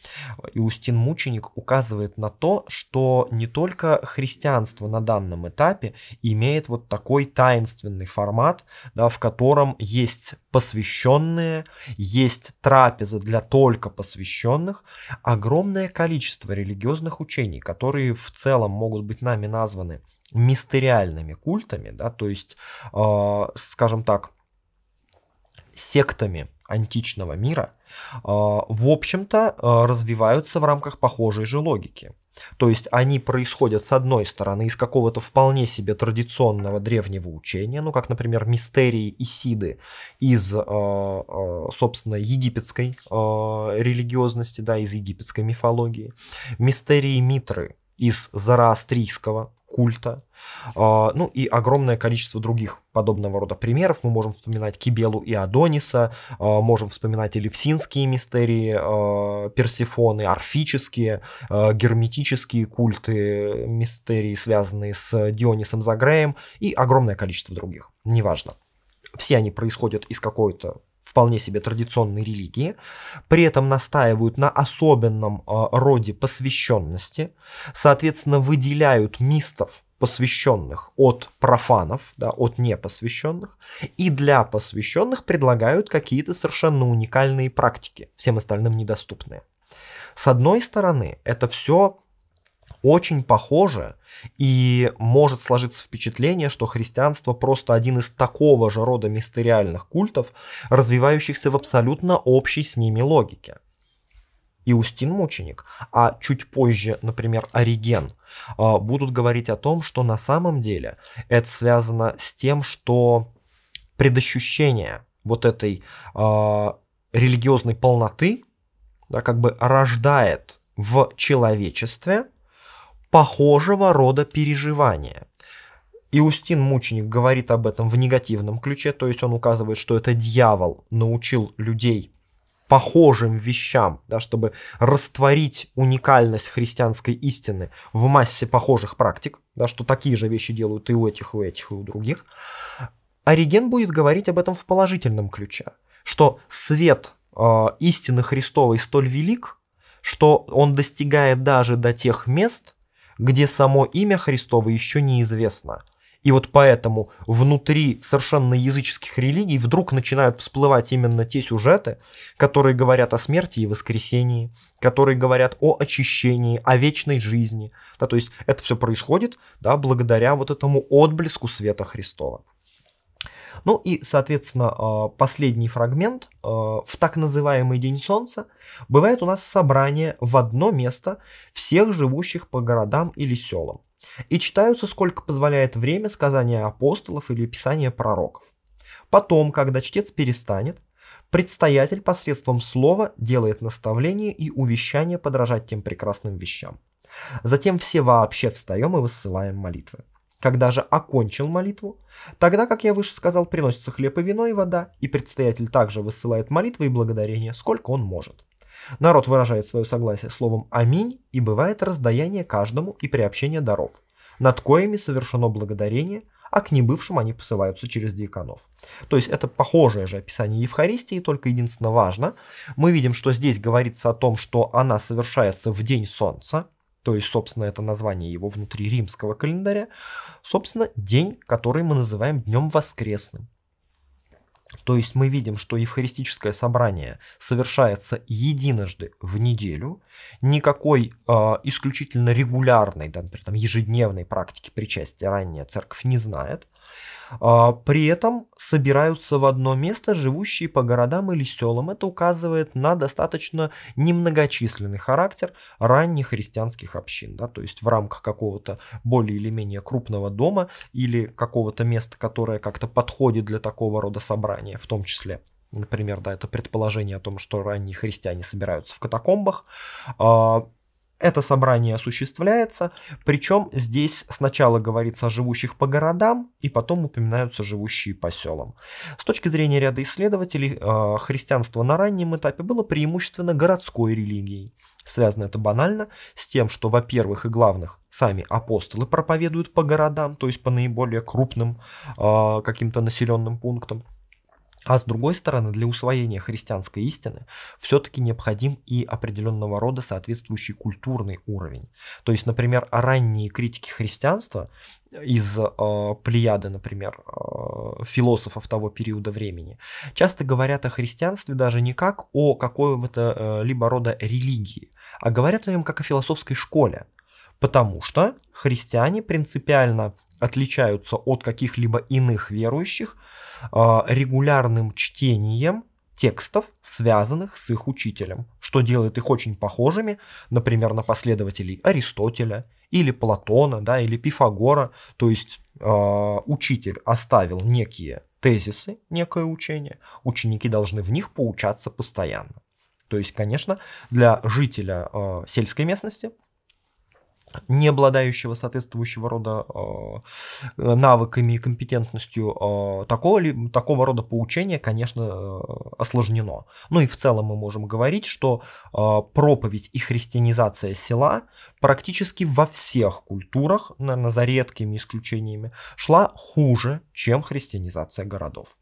Speaker 1: Иустин Мученик указывает на то, что не только христианство на данном этапе имеет вот такой таинственный формат, да, в котором есть посвященные, есть трапеза для только посвященных, огромное количество религиозных учений, которые в целом могут быть нами названы мистериальными культами, да, то есть, э, скажем так, сектами, античного мира, э, в общем-то, э, развиваются в рамках похожей же логики. То есть они происходят, с одной стороны, из какого-то вполне себе традиционного древнего учения, ну, как, например, мистерии Исиды из, э, собственно, египетской религиозности, да, из египетской мифологии, мистерии Митры из зороастрийского культа, а, ну и огромное количество других подобного рода примеров. Мы можем вспоминать Кибелу и Адониса, а, можем вспоминать элевсинские мистерии, а, персифоны, орфические, герметические культы, мистерии, связанные с Дионисом Загреем и огромное количество других, неважно. Все они происходят из какой-то вполне себе традиционной религии, при этом настаивают на особенном а, роде посвященности, соответственно, выделяют мистов, посвященных от профанов, да, от непосвященных, и для посвященных предлагают какие-то совершенно уникальные практики, всем остальным недоступные. С одной стороны, это все очень похоже, и может сложиться впечатление, что христианство просто один из такого же рода мистериальных культов, развивающихся в абсолютно общей с ними логике. И Устин Мученик, а чуть позже, например, Ориген, а, будут говорить о том, что на самом деле это связано с тем, что предощущение вот этой э, религиозной полноты да, как бы рождает в человечестве похожего рода переживания. Иустин Мученик говорит об этом в негативном ключе, то есть он указывает, что это дьявол научил людей похожим вещам, да, чтобы растворить уникальность христианской истины в массе похожих практик, да, что такие же вещи делают и у этих, и у этих, и у других. Ориген будет говорить об этом в положительном ключе, что свет э, истины Христовой столь велик, что он достигает даже до тех мест, где само имя Христово еще неизвестно. И вот поэтому внутри совершенно языческих религий вдруг начинают всплывать именно те сюжеты, которые говорят о смерти и воскресении, которые говорят о очищении, о вечной жизни. Да, то есть это все происходит да, благодаря вот этому отблеску света Христова. Ну и, соответственно, а, последний фрагмент а, в так называемый День Солнца бывает у нас собрание в одно место всех живущих по городам или селам. И читаются, сколько позволяет время сказания апостолов или писания пророков. Потом, когда чтец перестанет, предстоятель посредством слова делает наставление и увещание подражать тем прекрасным вещам. Затем все вообще встаем и высылаем молитвы. Когда же окончил молитву, тогда, как я выше сказал, приносится хлеб и вино и вода, и предстоятель также высылает молитвы и благодарения, сколько он может. Народ выражает свое согласие словом «Аминь» и бывает раздаяние каждому и приобщение даров, над коими совершено благодарение, а к небывшим они посылаются через диаконов. То есть это похожее же описание Евхаристии, только единственное важно. Мы видим, что здесь говорится о том, что она совершается в день солнца, то есть, собственно, это название его внутри римского календаря, собственно, день, который мы называем днем воскресным. То есть мы видим, что евхаристическое собрание совершается единожды в неделю, никакой э, исключительно регулярной, да, например, там, ежедневной практики причастия ранее церковь не знает. Э, а, при этом собираются в одно место живущие по городам или селам. Это указывает на достаточно немногочисленный характер ранних христианских общин. Да? То есть в рамках какого-то более или менее крупного дома или какого-то места, которое как-то подходит для такого рода собрания в том числе. Например, да, это предположение о том, что ранние христиане собираются в катакомбах а, это собрание осуществляется, причем здесь сначала говорится о живущих по городам, и потом упоминаются живущие по селам. С точки зрения ряда исследователей, э, христианство на раннем этапе было преимущественно городской религией. Связано это банально с тем, что, во-первых, и главных, сами апостолы проповедуют по городам, то есть по наиболее крупным э, каким-то населенным пунктам – а с другой стороны, для усвоения христианской истины все-таки необходим и определенного рода соответствующий культурный уровень. То есть, например, ранние критики христианства из э, Плеяды, например, э, философов того периода времени, часто говорят о христианстве даже не как о какой-то э, либо рода религии, а говорят о нем как о философской школе, потому что христиане принципиально отличаются от каких-либо иных верующих а, регулярным чтением текстов, связанных с их учителем, что делает их очень похожими, например, на последователей Аристотеля или Платона, да, или Пифагора, то есть э, учитель оставил некие тезисы, некое учение, ученики должны в них поучаться постоянно. То есть, конечно, для жителя э, сельской местности не обладающего соответствующего рода э, навыками и компетентностью э, такого, ли, такого рода поучения, конечно, э, осложнено. Ну и в целом мы можем говорить, что э, проповедь и христианизация села практически во всех культурах, наверное, за редкими исключениями, шла хуже, чем христианизация городов.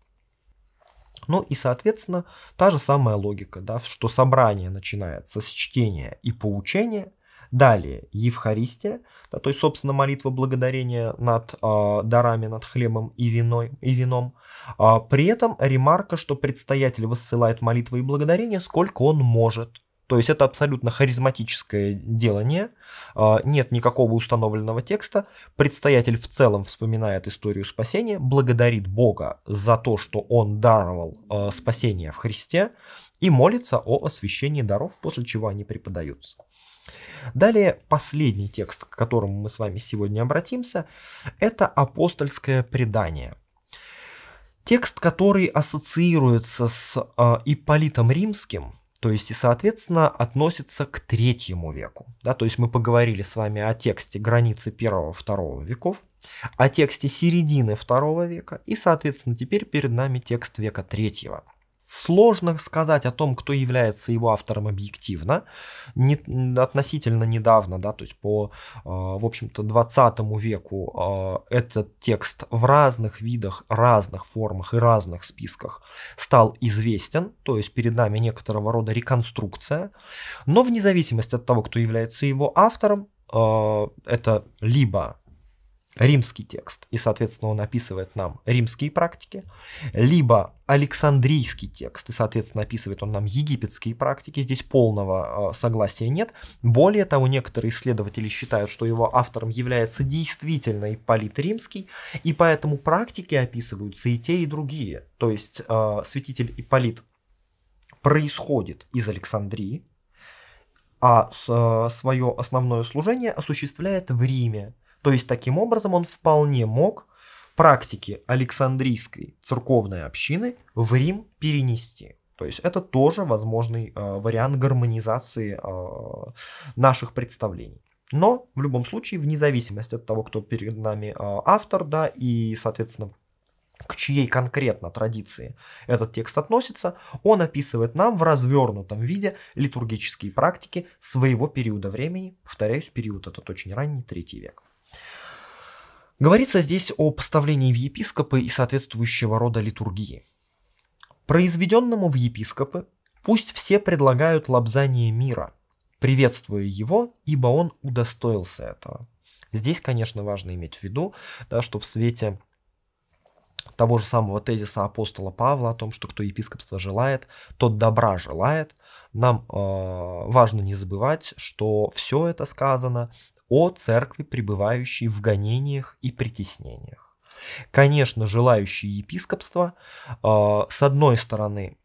Speaker 1: Ну и, соответственно, та же самая логика, да, что собрание начинается с чтения и поучения – Далее, Евхаристия, да, то есть, собственно, молитва благодарения над э, дарами, над хлебом и, виной, и вином. Э, при этом ремарка, что предстоятель высылает молитвы и благодарения, сколько он может. То есть это абсолютно харизматическое делание, а, нет никакого установленного текста, предстоятель в целом вспоминает историю спасения, благодарит Бога за то, что он даровал спасение в Христе и молится о освящении даров, после чего они преподаются. Далее последний текст, к которому мы с вами сегодня обратимся, это апостольское предание. Текст, который ассоциируется с э, Иполитом Римским, то есть и, соответственно, относится к третьему веку. Да, то есть мы поговорили с вами о тексте границы первого-второго веков, о тексте середины второго века и, соответственно, теперь перед нами текст века третьего – Сложно сказать о том, кто является его автором объективно. Не, относительно недавно, да, то есть по, э, в общем-то, 20 веку э, этот текст в разных видах, разных формах и разных списках стал известен, то есть перед нами некоторого рода реконструкция. Но вне зависимости от того, кто является его автором, э, это либо римский текст, и, соответственно, он описывает нам римские практики, либо Александрийский текст, и, соответственно, описывает он нам египетские практики. Здесь полного э, согласия нет. Более того, некоторые исследователи считают, что его автором является действительно Ипполит Римский, и поэтому практики описываются и те, и другие. То есть э, святитель Ипполит происходит из Александрии, а э, свое основное служение осуществляет в Риме. То есть таким образом он вполне мог практики Александрийской церковной общины в Рим перенести. То есть это тоже возможный э, вариант гармонизации э, наших представлений. Но в любом случае, вне зависимости от того, кто перед нами э, автор, да, и, соответственно, к чьей конкретно традиции этот текст относится, он описывает нам в развернутом виде литургические практики своего периода времени. Повторяюсь, период этот очень ранний, третий век. Говорится здесь о поставлении в епископы и соответствующего рода литургии. Произведенному в епископы пусть все предлагают лобзание мира, приветствуя его, ибо он удостоился этого. Здесь, конечно, важно иметь в виду, да, что в свете того же самого тезиса апостола Павла о том, что кто епископство желает, тот добра желает, нам э, важно не забывать, что все это сказано о церкви, пребывающей в гонениях и притеснениях. Конечно, желающие епископства, а, с одной стороны,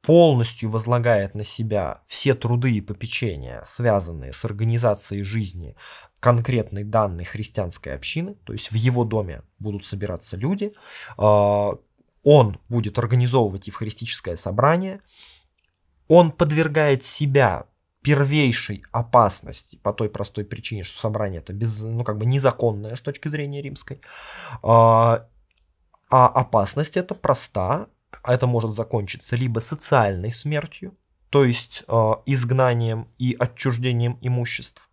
Speaker 1: полностью возлагает на себя все труды и попечения, связанные с организацией жизни конкретной данной христианской общины, то есть в его доме будут собираться люди, а, он будет организовывать евхаристическое собрание, он подвергает себя первейшей опасности по той простой причине, что собрание это без, ну, как бы незаконное с точки зрения римской. А, а опасность это проста, это может закончиться либо социальной смертью, то есть а, изгнанием и отчуждением имуществ,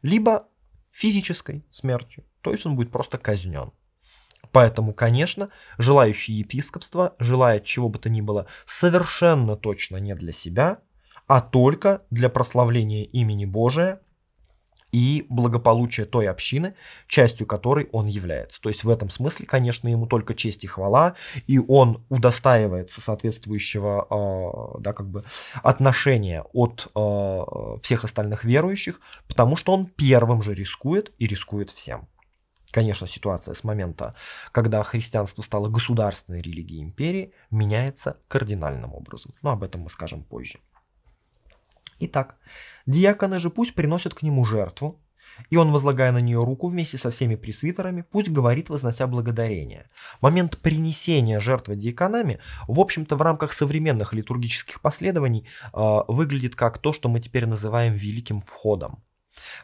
Speaker 1: либо физической смертью, то есть он будет просто казнен. Поэтому, конечно, желающий епископства, желая чего бы то ни было, совершенно точно не для себя, а только для прославления имени Божия и благополучия той общины, частью которой он является. То есть в этом смысле, конечно, ему только честь и хвала, и он удостаивается соответствующего а, да, как бы отношения от а, всех остальных верующих, потому что он первым же рискует и рискует всем. Конечно, ситуация с момента, когда христианство стало государственной религией империи, меняется кардинальным образом. Но об этом мы скажем позже. Итак, диаконы же пусть приносят к нему жертву, и он, возлагая на нее руку вместе со всеми пресвитерами, пусть говорит, вознося благодарение. Момент принесения жертвы диаконами, в общем-то, в рамках современных литургических последований э, выглядит как то, что мы теперь называем великим входом.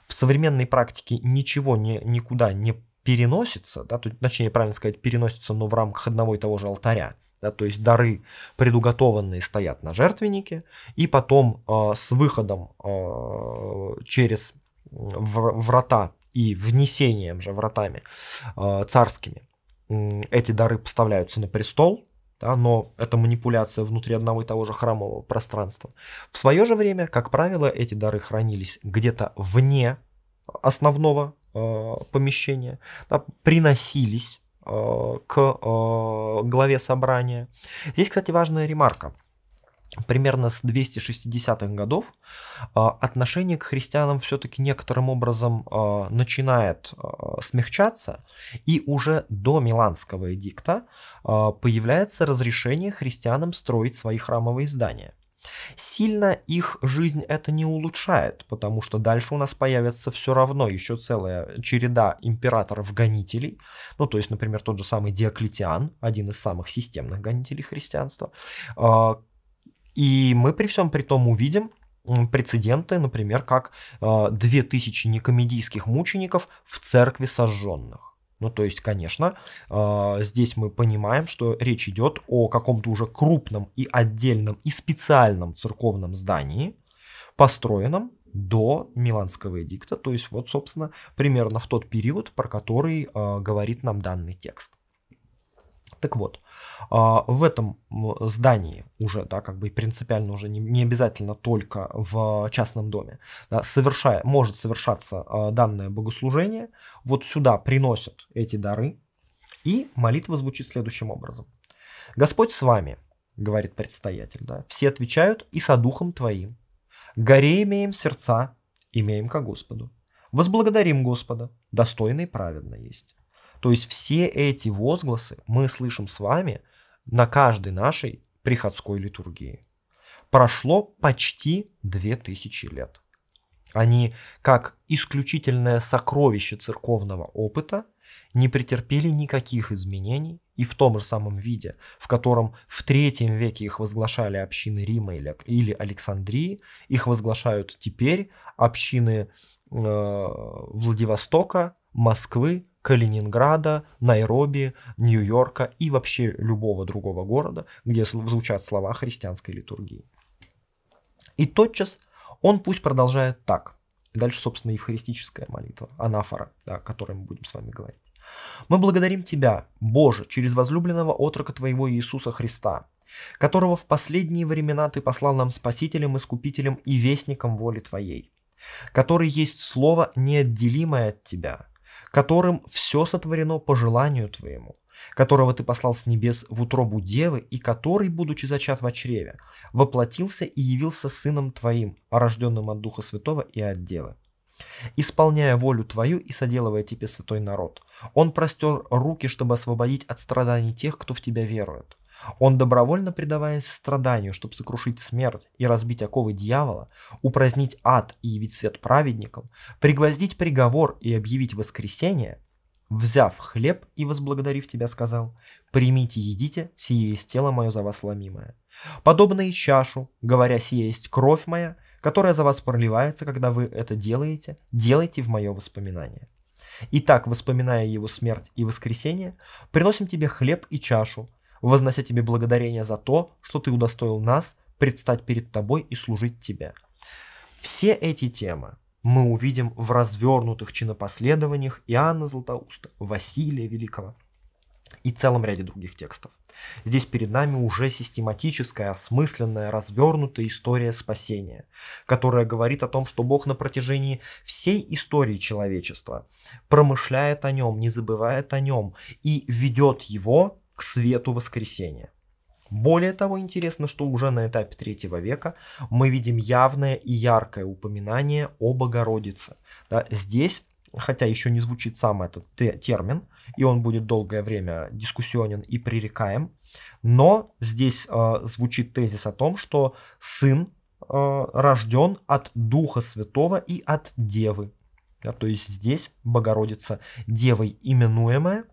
Speaker 1: В современной практике ничего не, никуда не переносится, да, точнее, правильно сказать, переносится, но в рамках одного и того же алтаря – да, то есть дары предуготованные стоят на жертвеннике, и потом э, с выходом э, через врата и внесением же вратами э, царскими э, эти дары поставляются на престол, да, но это манипуляция внутри одного и того же храмового пространства. В свое же время, как правило, эти дары хранились где-то вне основного э, помещения, да, приносились Э, к э, главе собрания. Здесь, кстати, важная ремарка. Примерно с 260-х годов э, отношение к христианам все-таки некоторым образом начинает смягчаться, и уже до Миланского эдикта появляется разрешение христианам строить свои храмовые здания. Сильно их жизнь это не улучшает, потому что дальше у нас появится все равно еще целая череда императоров-гонителей. Ну, то есть, например, тот же самый Диоклетиан, один из самых системных гонителей христианства. А, и мы при всем при том увидим, прецеденты, например, как э, а, 2000 некомедийских мучеников в церкви сожженных. Ну, то есть, конечно, а, здесь мы понимаем, что речь идет о каком-то уже крупном и отдельном и специальном церковном здании, построенном до Миланского эдикта, то есть вот, собственно, примерно в тот период, про который а, говорит нам данный текст. Так вот, а, в этом здании уже, да, как бы принципиально уже не, не обязательно только в частном доме, да, совершая, может совершаться а, данное богослужение, вот сюда приносят эти дары, и молитва звучит следующим образом. «Господь с вами», — говорит предстоятель, да, все отвечают, «и со духом твоим, горе имеем сердца, имеем ко Господу, возблагодарим Господа, достойный и праведно есть». То есть все эти возгласы мы слышим с вами на каждой нашей приходской литургии. Прошло почти две тысячи лет. Они, как исключительное сокровище церковного опыта, не претерпели никаких изменений и в том же самом виде, в котором в третьем веке их возглашали общины Рима или, или Александрии, их возглашают теперь общины э, Владивостока, Москвы Калининграда, Найроби, Нью-Йорка и вообще любого другого города, где звучат слова христианской литургии. И тотчас он пусть продолжает так. Дальше, собственно, евхаристическая молитва, анафора, о которой мы будем с вами говорить. Мы благодарим Тебя, Боже, через возлюбленного отрока Твоего Иисуса Христа, которого в последние времена Ты послал нам Спасителем, Искупителем и Вестником воли Твоей, который есть Слово, неотделимое от Тебя, которым все сотворено по желанию твоему, которого ты послал с небес в утробу девы, и который, будучи зачат во чреве, воплотился и явился сыном твоим, рожденным от Духа Святого и от девы. Исполняя волю твою и соделывая тебе святой народ, он простер руки, чтобы освободить от страданий тех, кто в тебя верует. Он, добровольно предаваясь страданию, чтобы сокрушить смерть и разбить оковы дьявола, упразднить ад и явить свет праведникам, пригвоздить приговор и объявить воскресение, взяв хлеб и возблагодарив тебя, сказал, «Примите, едите, сие есть тело мое за вас ломимое». Подобно и чашу, говоря, «Сие есть кровь моя», которая за вас проливается, когда вы это делаете, делайте в мое воспоминание. Итак, воспоминая его смерть и воскресение, приносим тебе хлеб и чашу, вознося тебе благодарение за то, что ты удостоил нас предстать перед тобой и служить тебе. Все эти темы мы увидим в развернутых чинопоследованиях Иоанна Златоуста, Василия Великого и целом ряде других текстов. Здесь перед нами уже систематическая, осмысленная, развернутая история спасения, которая говорит о том, что Бог на протяжении всей истории человечества промышляет о нем, не забывает о нем и ведет его к свету воскресения. Более того, интересно, что уже на этапе третьего века мы видим явное и яркое упоминание о Богородице. Да, здесь хотя еще не звучит сам этот термин, и он будет долгое время дискуссионен и пререкаем, но здесь э, звучит тезис о том, что сын э, рожден от Духа Святого и от Девы. Да, то есть здесь Богородица Девой именуемая –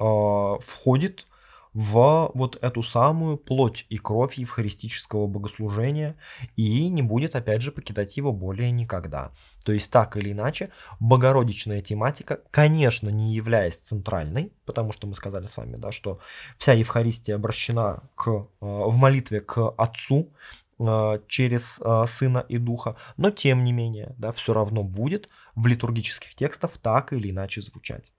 Speaker 1: э, входит в вот эту самую плоть и кровь евхаристического богослужения и не будет, опять же, покидать его более никогда. То есть, так или иначе, богородичная тематика, конечно, не являясь центральной, потому что мы сказали с вами, да, что вся Евхаристия обращена к, а, в молитве к Отцу, а, через Сына и Духа, но тем не менее, да, все равно будет в литургических текстах так или иначе звучать.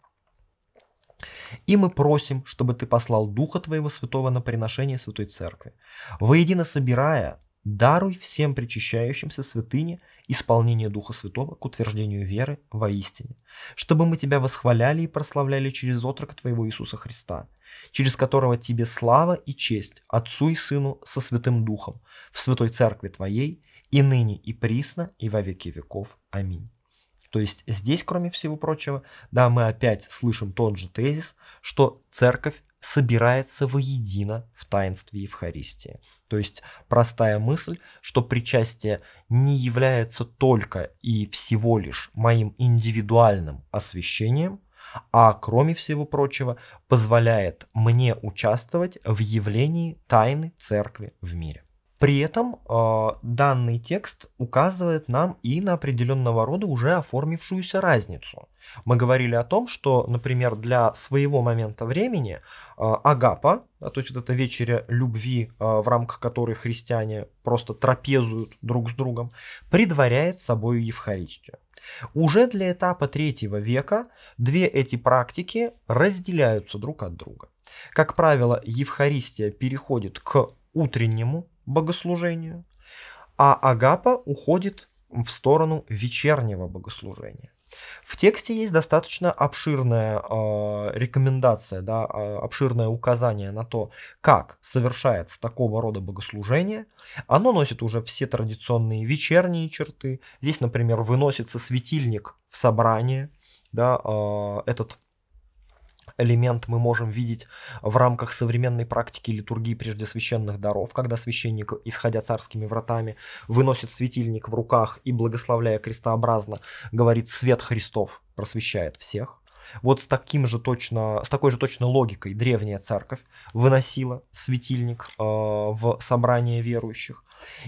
Speaker 1: И мы просим, чтобы ты послал Духа Твоего Святого на приношение Святой Церкви, воедино собирая, даруй всем причащающимся святыне исполнение Духа Святого к утверждению веры во истине, чтобы мы Тебя восхваляли и прославляли через отрока Твоего Иисуса Христа, через которого Тебе слава и честь Отцу и Сыну со Святым Духом в Святой Церкви Твоей и ныне и присно и во веки веков. Аминь. То есть здесь, кроме всего прочего, да, мы опять слышим тот же тезис, что церковь собирается воедино в таинстве Евхаристии. То есть простая мысль, что причастие не является только и всего лишь моим индивидуальным освящением, а кроме всего прочего позволяет мне участвовать в явлении тайны церкви в мире. При этом э, данный текст указывает нам и на определенного рода уже оформившуюся разницу. Мы говорили о том, что, например, для своего момента времени э, агапа, а, то есть вот эта вечеря любви, э, в рамках которой христиане просто трапезуют друг с другом, предваряет собой Евхаристию. Уже для этапа третьего века две эти практики разделяются друг от друга. Как правило, Евхаристия переходит к утреннему Богослужению, а агапа уходит в сторону вечернего богослужения. В тексте есть достаточно обширная э, рекомендация, да, а, обширное указание на то, как совершается такого рода богослужение. Оно носит уже все традиционные вечерние черты. Здесь, например, выносится светильник в собрание, да, э, этот элемент мы можем видеть в рамках современной практики литургии прежде священных даров, когда священник, исходя царскими вратами, выносит светильник в руках и, благословляя крестообразно, говорит «свет Христов просвещает всех». Вот с, таким же точно, с такой же точно логикой древняя церковь выносила светильник э, в собрание верующих.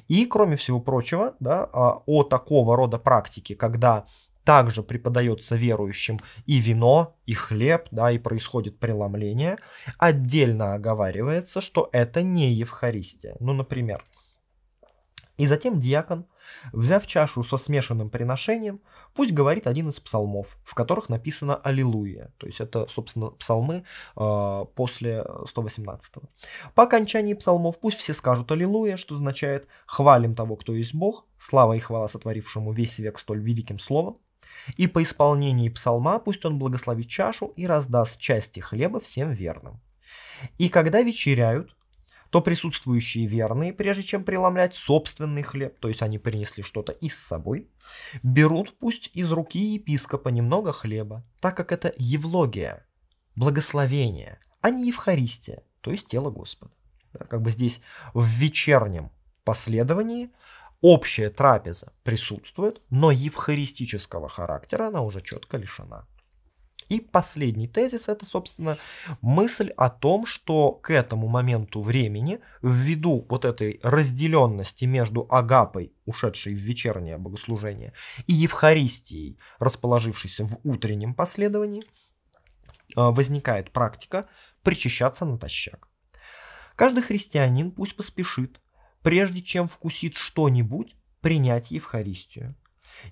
Speaker 1: И, кроме всего прочего, да, а, о такого рода практике, когда также преподается верующим и вино, и хлеб, да, и происходит преломление. Отдельно оговаривается, что это не Евхаристия. Ну, например, и затем диакон, взяв чашу со смешанным приношением, пусть говорит один из псалмов, в которых написано «Аллилуйя». То есть это, собственно, псалмы э, после 118 -го. По окончании псалмов пусть все скажут «Аллилуйя», что означает «Хвалим того, кто есть Бог, слава и хвала сотворившему весь век столь великим словом». И по исполнении псалма пусть он благословит чашу и раздаст части хлеба всем верным. И когда вечеряют, то присутствующие верные, прежде чем преломлять собственный хлеб, то есть они принесли что-то из с собой, берут пусть из руки епископа немного хлеба, так как это евлогия, благословение, а не Евхаристия, то есть тело Господа. как бы здесь в вечернем последовании общая трапеза присутствует, но евхаристического характера она уже четко лишена. И последний тезис это, собственно, мысль о том, что к этому моменту времени, ввиду вот этой разделенности между агапой, ушедшей в вечернее богослужение, и Евхаристией, расположившейся в утреннем последовании, э, возникает практика причащаться натощак. Каждый христианин пусть поспешит прежде чем вкусит что-нибудь, принять Евхаристию.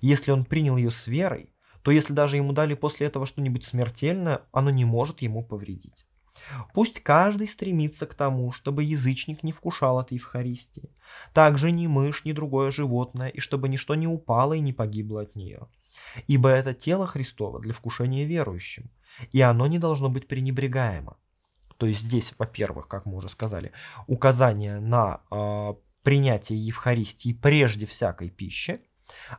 Speaker 1: Если он принял ее с верой, то если даже ему дали после этого что-нибудь смертельное, оно не может ему повредить. Пусть каждый стремится к тому, чтобы язычник не вкушал от Евхаристии. Также ни мышь, ни другое животное, и чтобы ничто не упало и не погибло от нее. Ибо это тело Христово для вкушения верующим, и оно не должно быть пренебрегаемо, то есть здесь, во-первых, как мы уже сказали, указание на э, принятие Евхаристии прежде всякой пищи,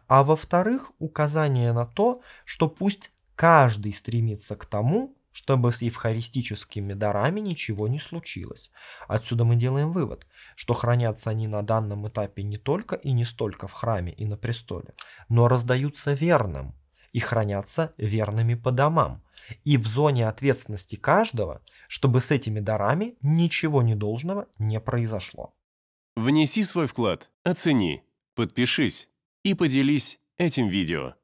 Speaker 1: а во-вторых, указание на то, что пусть каждый стремится к тому, чтобы с евхаристическими дарами ничего не случилось. Отсюда мы делаем вывод, что хранятся они на данном этапе не только и не столько в храме и на престоле, но раздаются верным, и хранятся верными по домам. И в зоне ответственности каждого, чтобы с этими дарами ничего недолжного не произошло. Внеси свой вклад, оцени, подпишись и поделись этим видео.